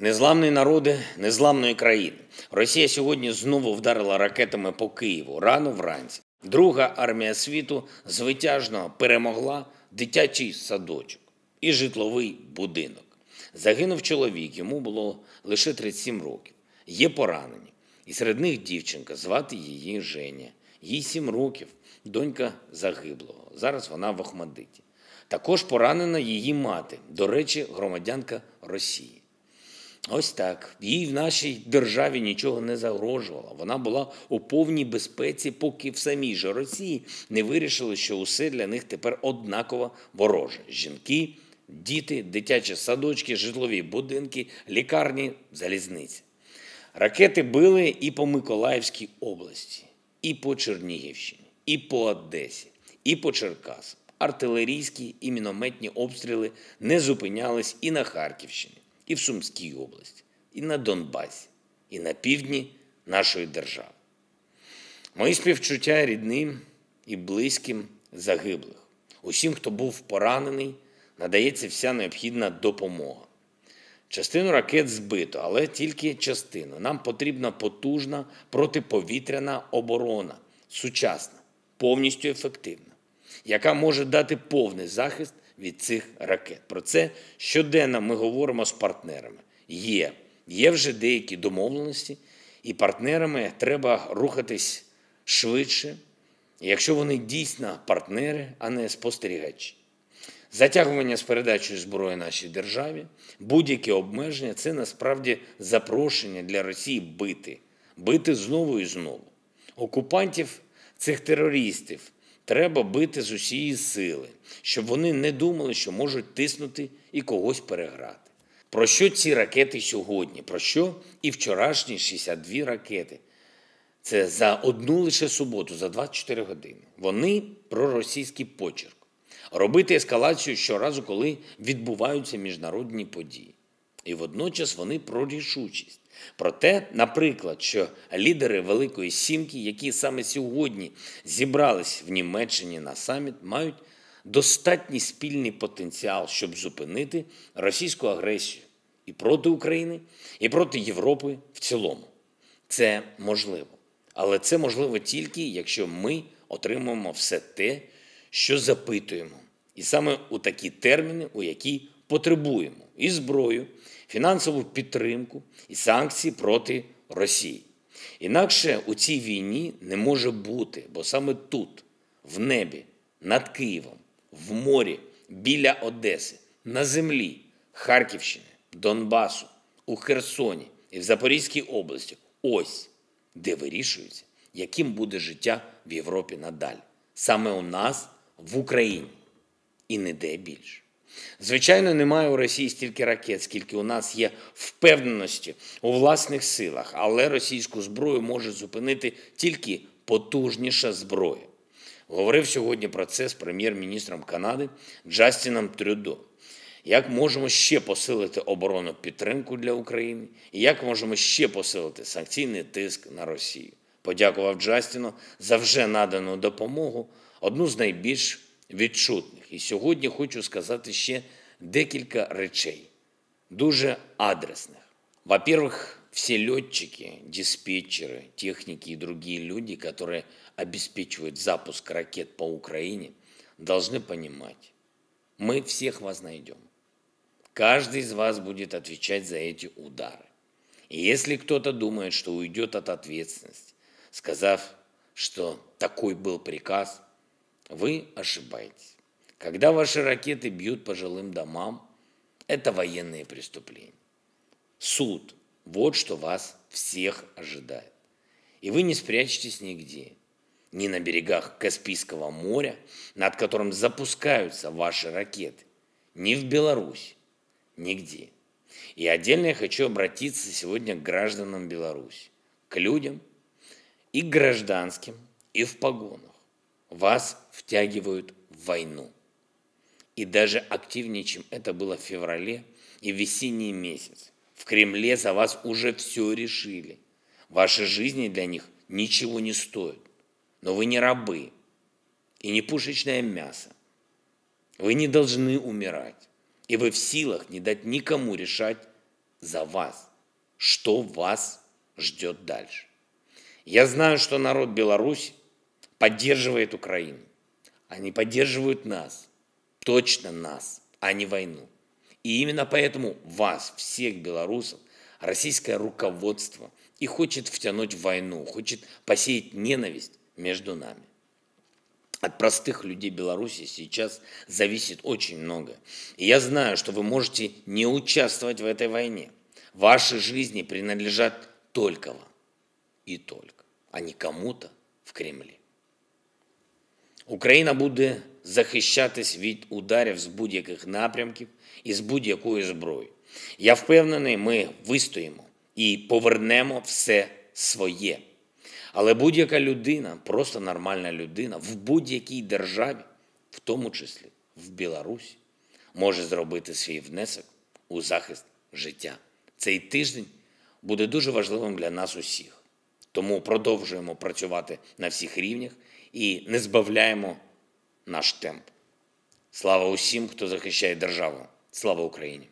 Незламний народи незламної країни. Росія сьогодні знову вдарила ракетами по Києву рано вранці. Друга армія світу звитяжно перемогла дитячий садочок і житловий будинок. Загинув чоловік, йому було лише 37 років. Є поранені. І серед них дівчинка звати її Женя. Їй 7 років, донька загиблого. Зараз вона в Охмадиті. Також поранена її мати, до речі, громадянка Росії. Ось так. Їй в нашій державі нічого не загрожувало. Вона була у повній безпеці, поки в самій же Росії не вирішили, що усе для них тепер однаково вороже. Жінки, діти, дитячі садочки, житлові будинки, лікарні, залізниці. Ракети били і по Миколаївській області, і по Чернігівщині, і по Одесі, і по Черкасам. Артилерійські і мінометні обстріли не зупинялись і на Харківщині і в Сумській області, і на Донбасі, і на півдні нашої держави. Мої співчуття рідним і близьким загиблих. Усім, хто був поранений, надається вся необхідна допомога. Частину ракет збито, але тільки частину. Нам потрібна потужна протиповітряна оборона, сучасна, повністю ефективна, яка може дати повний захист від цих ракет. Про це щоденно ми говоримо з партнерами. Є, є вже деякі домовленості, і партнерами треба рухатись швидше, якщо вони дійсно партнери, а не спостерігачі. Затягування з передачею зброї нашій державі, будь-які обмеження це насправді запрошення для Росії бити, бити знову і знову. Окупантів цих терористів Треба бити з усієї сили, щоб вони не думали, що можуть тиснути і когось переграти. Про що ці ракети сьогодні? Про що і вчорашні 62 ракети? Це за одну лише суботу, за 24 години. Вони про російський почерк. Робити ескалацію щоразу, коли відбуваються міжнародні події. І водночас вони про рішучість. Проте, наприклад, що лідери Великої Сімки, які саме сьогодні зібрались в Німеччині на саміт, мають достатній спільний потенціал, щоб зупинити російську агресію і проти України, і проти Європи в цілому. Це можливо. Але це можливо тільки, якщо ми отримуємо все те, що запитуємо. І саме у такі терміни, у які потребуємо і зброю, фінансову підтримку і санкції проти Росії. Інакше у цій війні не може бути, бо саме тут, в небі, над Києвом, в морі, біля Одеси, на землі, Харківщини, Донбасу, у Херсоні і в Запорізькій області ось де вирішується, яким буде життя в Європі надалі. Саме у нас в Україні і не де більше. Звичайно, немає у Росії стільки ракет, скільки у нас є впевненості у власних силах, але російську зброю може зупинити тільки потужніша зброя. Говорив сьогодні про це з прем'єр-міністром Канади Джастіном Трюдо. Як можемо ще посилити оборону підтримку для України і як можемо ще посилити санкційний тиск на Росію? Подякував Джастіну за вже надану допомогу, одну з найбільш відчутних. І сьогодні хочу сказати ще декілька речей, дуже адресных. Во-первых, все летчики, диспетчеры, техники и другие люди, которые обеспечивают запуск ракет по Украине, должны понимать, мы всех вас найдем. Каждый из вас будет отвечать за эти удары. И если кто-то думает, что уйдет от ответственности, сказав, что такой был приказ – вы ошибаетесь. Когда ваши ракеты бьют по жилым домам, это военные преступления. Суд – вот что вас всех ожидает. И вы не спрячетесь нигде. Ни на берегах Каспийского моря, над которым запускаются ваши ракеты, ни в Беларусь, нигде. И отдельно я хочу обратиться сегодня к гражданам Беларуси, к людям и к гражданским, и в погонах. Вас втягивают в войну. И даже активнее, чем это было в феврале и весенний месяц. В Кремле за вас уже все решили. Ваши жизни для них ничего не стоят. Но вы не рабы и не пушечное мясо. Вы не должны умирать. И вы в силах не дать никому решать за вас, что вас ждет дальше. Я знаю, что народ Беларуси поддерживает Украину. Они поддерживают нас, точно нас, а не войну. И именно поэтому вас, всех белорусов, российское руководство и хочет втянуть в войну, хочет посеять ненависть между нами. От простых людей Беларуси сейчас зависит очень много. И я знаю, что вы можете не участвовать в этой войне. Ваши жизни принадлежат только вам и только, а не кому-то в Кремле. Україна буде захищатись від ударів з будь-яких напрямків і з будь-якої зброї. Я впевнений, ми вистоїмо і повернемо все своє. Але будь-яка людина, просто нормальна людина, в будь-якій державі, в тому числі в Білорусі, може зробити свій внесок у захист життя. Цей тиждень буде дуже важливим для нас усіх. Тому продовжуємо працювати на всіх рівнях і не збавляємо наш темп. Слава усім, хто захищає державу. Слава Україні!